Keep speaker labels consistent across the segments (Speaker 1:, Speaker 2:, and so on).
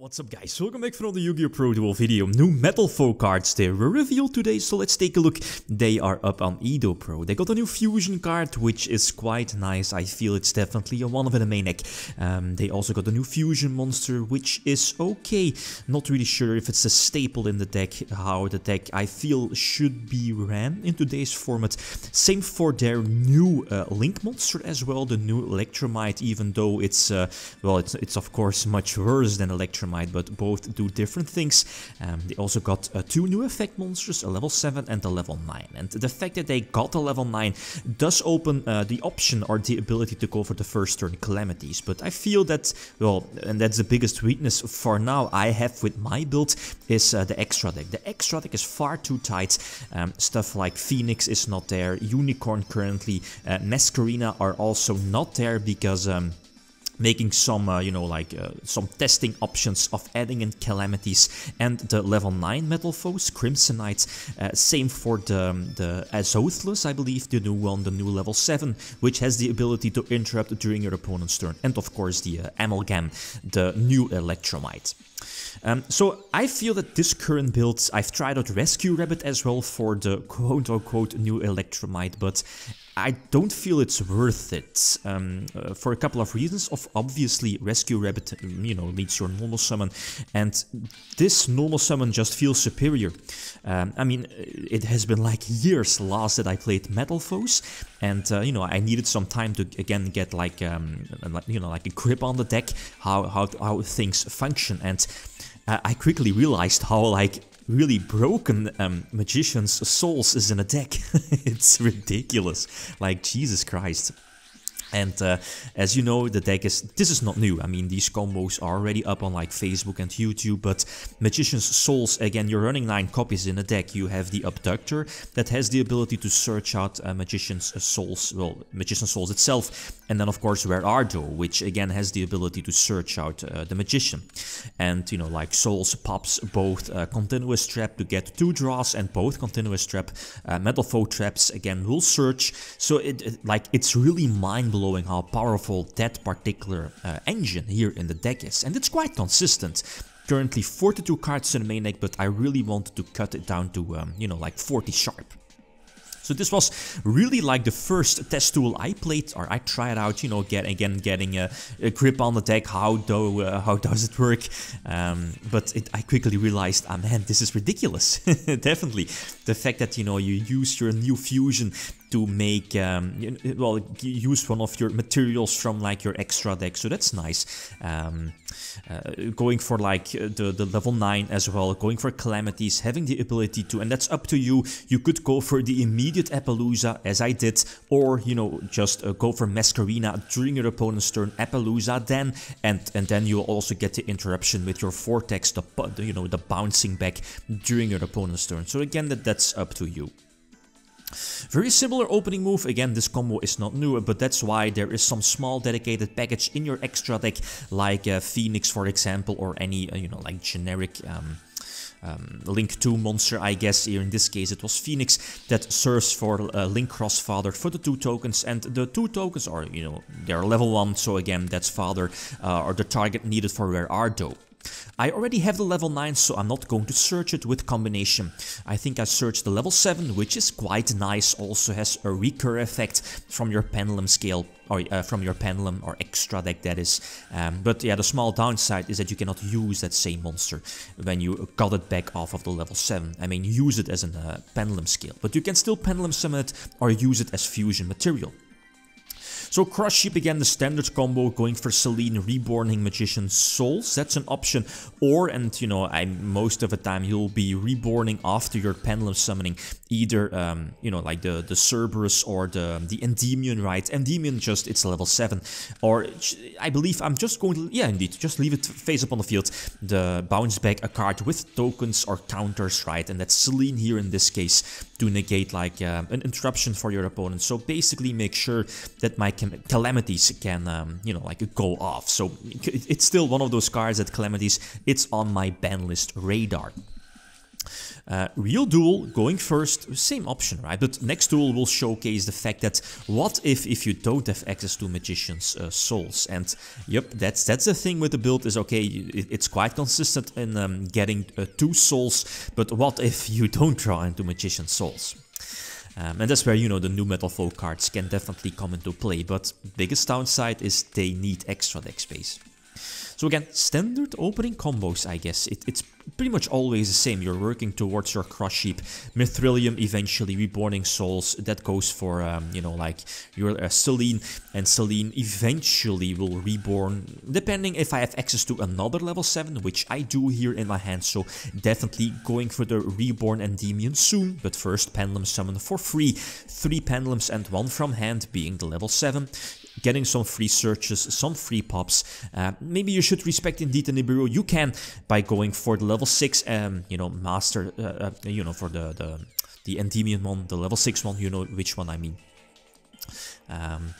Speaker 1: What's up guys, welcome back for another Yu-Gi-Oh! Pro Duel video. New Metal Foe cards, they were revealed today, so let's take a look. They are up on Edo Pro. They got a new fusion card, which is quite nice. I feel it's definitely a one of the main deck. Um, they also got a new fusion monster, which is okay. Not really sure if it's a staple in the deck, how the deck I feel should be ran in today's format. Same for their new uh, Link monster as well, the new Electromite, even though it's, uh, well, it's, it's of course much worse than Electromite Dynamite, but both do different things. Um, they also got uh, two new effect monsters, a level 7 and a level 9. And the fact that they got a level 9 does open uh, the option or the ability to go for the first turn calamities, but I feel that, well, and that's the biggest weakness for now I have with my build, is uh, the extra deck. The extra deck is far too tight, um, stuff like Phoenix is not there, Unicorn currently, uh, Mascarina are also not there because... Um, making some, uh, you know, like uh, some testing options of adding in calamities and the level 9 metal foes, Crimsonites. Uh, same for the, um, the Azothlus, I believe, the new one, the new level 7, which has the ability to interrupt during your opponent's turn. And of course the uh, Amalgam, the new Electromite. Um, so I feel that this current build, I've tried out Rescue Rabbit as well for the quote-unquote new Electromite, but I don't feel it's worth it um, uh, for a couple of reasons. Of obviously, Rescue Rabbit, mm, you know, needs your normal summon, and this normal summon just feels superior. Um, I mean, uh, it has been like years last that I played Metal Foes, and uh, you know, I needed some time to again get like, um, uh, you know, like a grip on the deck, how how how things function, and uh, I quickly realized how like really broken um, magician's souls is in a deck. it's ridiculous. Like, Jesus Christ. And uh, as you know, the deck is, this is not new. I mean, these combos are already up on like Facebook and YouTube, but Magician's Souls, again, you're running 9 copies in a deck. You have the Abductor that has the ability to search out uh, Magician's Souls, well, Magician's Souls itself. And then, of course, Where Ardo, which again has the ability to search out uh, the Magician. And, you know, like Souls pops both uh, Continuous Trap to get 2 draws and both Continuous Trap, uh, Metal Foe Traps, again, will search. So, it, it like, it's really mind-blowing blowing how powerful that particular uh, engine here in the deck is. And it's quite consistent. Currently 42 cards in the main deck, but I really wanted to cut it down to, um, you know, like 40 sharp. So this was really like the first test tool I played or I tried out, you know, get, again getting a, a grip on the deck, how do uh, how does it work? Um, but it, I quickly realized, ah oh man, this is ridiculous. Definitely. The fact that, you know, you use your new fusion to make, um, well, use one of your materials from like your extra deck, so that's nice. Um, uh, going for like uh, the, the level 9 as well, going for Calamities, having the ability to, and that's up to you, you could go for the immediate Appaloosa as I did, or, you know, just uh, go for Mascarina during your opponent's turn, Appaloosa then, and, and then you'll also get the interruption with your Vortex, the, you know, the bouncing back during your opponent's turn. So again, that, that's up to you. Very similar opening move, again this combo is not new, but that's why there is some small dedicated package in your extra deck, like uh, Phoenix for example, or any, uh, you know, like generic... Um, um, Link 2 monster, I guess, here in this case it was Phoenix, that serves for uh, Link Crossfather for the two tokens, and the two tokens are, you know, they're level 1, so again, that's Father, uh, or the target needed for Rare Ardo. I already have the level 9, so I'm not going to search it with combination. I think I searched the level 7, which is quite nice, also has a recur effect from your pendulum scale, or uh, from your pendulum or extra deck that is. Um, but yeah, the small downside is that you cannot use that same monster when you got it back off of the level 7. I mean, use it as a uh, pendulum scale, but you can still pendulum summon it or use it as fusion material. So Crush Sheep again, the standard combo going for Selene, Reborning Magician Souls. That's an option. Or, and you know, I most of the time you'll be reborning after your Pendulum Summoning, either, um, you know, like the, the Cerberus or the, the Endymion, right? Endymion just, it's level 7. Or, I believe I'm just going to, yeah, indeed, just leave it face up on the field. The bounce back a card with tokens or counters, right? And that's Selene here in this case to negate like uh, an interruption for your opponent. So basically make sure that my calamities can um, you know like go off. So it's still one of those cards that calamities. It's on my ban list radar. Uh, real duel going first, same option, right? But next duel will showcase the fact that what if if you don't have access to Magician's uh, Souls? And yep, that's that's the thing with the build is okay, it, it's quite consistent in um, getting uh, two souls, but what if you don't draw into Magician's Souls? Um, and that's where, you know, the new metal folk cards can definitely come into play, but biggest downside is they need extra deck space. So again, standard opening combos, I guess. It, it's pretty much always the same. You're working towards your Crush Sheep, Mithrilium eventually, Reborning Souls. That goes for, um, you know, like your uh, Selene, and Selene eventually will reborn, depending if I have access to another level 7, which I do here in my hand. So definitely going for the Reborn Endymion soon. But first, Pendulum Summon for free. Three Pendulums and one from hand, being the level 7 getting some free searches, some free pops. Uh, maybe you should respect indeed the Nibiru. You can by going for the level 6, um, you know, master, uh, uh, you know, for the, the, the Endymion one, the level 6 one, you know which one I mean. Um,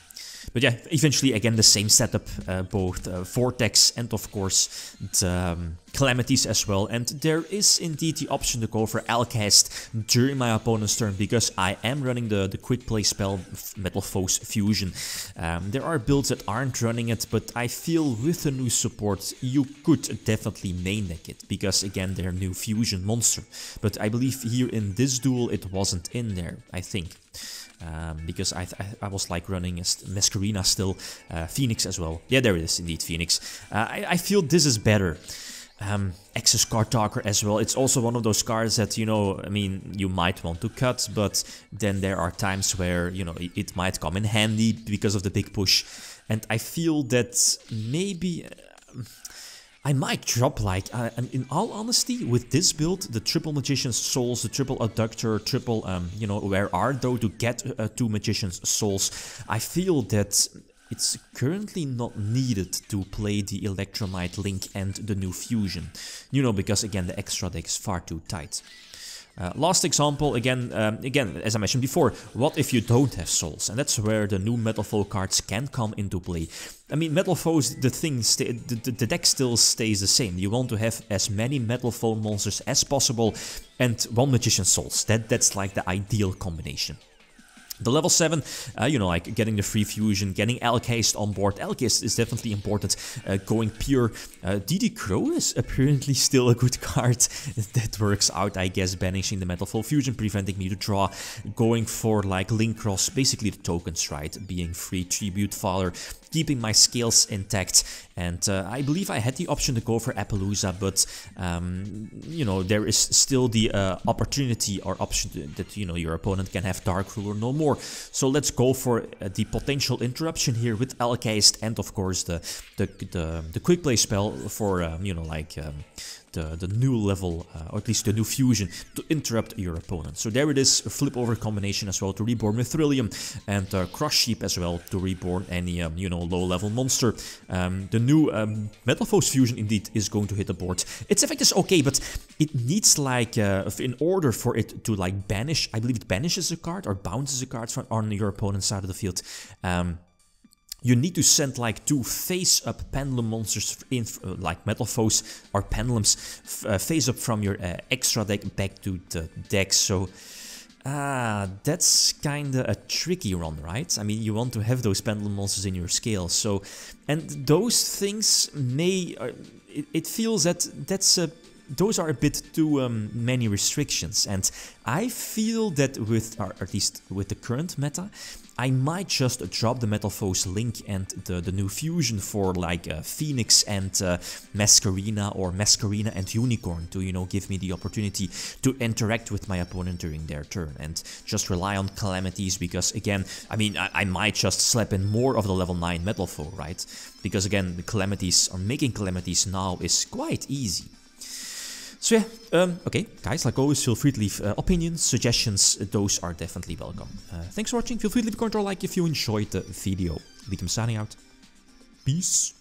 Speaker 1: but yeah, eventually again the same setup, uh, both uh, Vortex and of course the um, Calamities as well. And there is indeed the option to go for Alcast during my opponent's turn because I am running the, the quick play spell Metal Foes Fusion. Um, there are builds that aren't running it, but I feel with the new support you could definitely main deck it because again they're new fusion monster. But I believe here in this duel it wasn't in there, I think um, because I, I, was like running Mascarina still, uh, Phoenix as well. Yeah, there it is indeed, Phoenix. Uh, I, I, feel this is better. Um, Access Card Talker as well. It's also one of those cards that, you know, I mean, you might want to cut, but then there are times where, you know, it, it might come in handy because of the big push. And I feel that maybe... Uh, I might drop like, I, in all honesty, with this build, the triple Magician's Souls, the triple Adductor, triple, um, you know, where are though to get uh, uh, two Magician's Souls, I feel that it's currently not needed to play the electromite Link and the new Fusion. You know, because again, the extra deck is far too tight. Uh, last example, again, um, again, as I mentioned before, what if you don't have souls? And that's where the new Metal Foe cards can come into play. I mean, Metal Foes, the thing, the, the, the, deck still stays the same. You want to have as many Metal Foe monsters as possible and one Magician Souls. That, that's like the ideal combination. The level 7, uh, you know, like getting the free fusion, getting Alcast on board. Alcast is definitely important. Uh, going pure. Uh, DD Crow is apparently still a good card that works out, I guess, banishing the Metal Full Fusion, preventing me to draw. Going for like Link Cross, basically the tokens, right? Being free, Tribute Father, keeping my scales intact. And uh, I believe I had the option to go for Appaloosa, but, um, you know, there is still the uh, opportunity or option that, you know, your opponent can have Dark Ruler no more so let's go for uh, the potential interruption here with Alcazed and of course the the, the, the quick play spell for, um, you know, like um, the, uh, the new level, uh, or at least the new fusion, to interrupt your opponent. So there it is, a flip over combination as well to reborn Mithrilium, and uh, Cross Sheep as well to reborn any, um, you know, low-level monster. Um, the new um, Metal Force fusion indeed is going to hit the board. Its effect is okay, but it needs like, uh, in order for it to like banish, I believe it banishes a card or bounces a card from, on your opponent's side of the field. Um, you need to send like two face-up pendulum monsters, in, uh, like Metal Foes or Pendulums, uh, face-up from your uh, extra deck back to the deck. So ah, that's kinda a tricky run, right? I mean, you want to have those pendulum monsters in your scale. So, and those things may, uh, it, it feels that that's a those are a bit too um, many restrictions and I feel that with, or at least with the current meta, I might just drop the Metal Foes Link and the, the new fusion for like uh, Phoenix and uh, Mascarina or Mascarina and Unicorn to, you know, give me the opportunity to interact with my opponent during their turn and just rely on Calamities because again, I mean, I, I might just slap in more of the level 9 Metal Foe, right? Because again, the Calamities or making Calamities now is quite easy. So yeah, um, okay, guys, like always, feel free to leave uh, opinions, suggestions, those are definitely welcome. Uh, thanks for watching, feel free to leave a comment or like if you enjoyed the video. Liam signing out. Peace.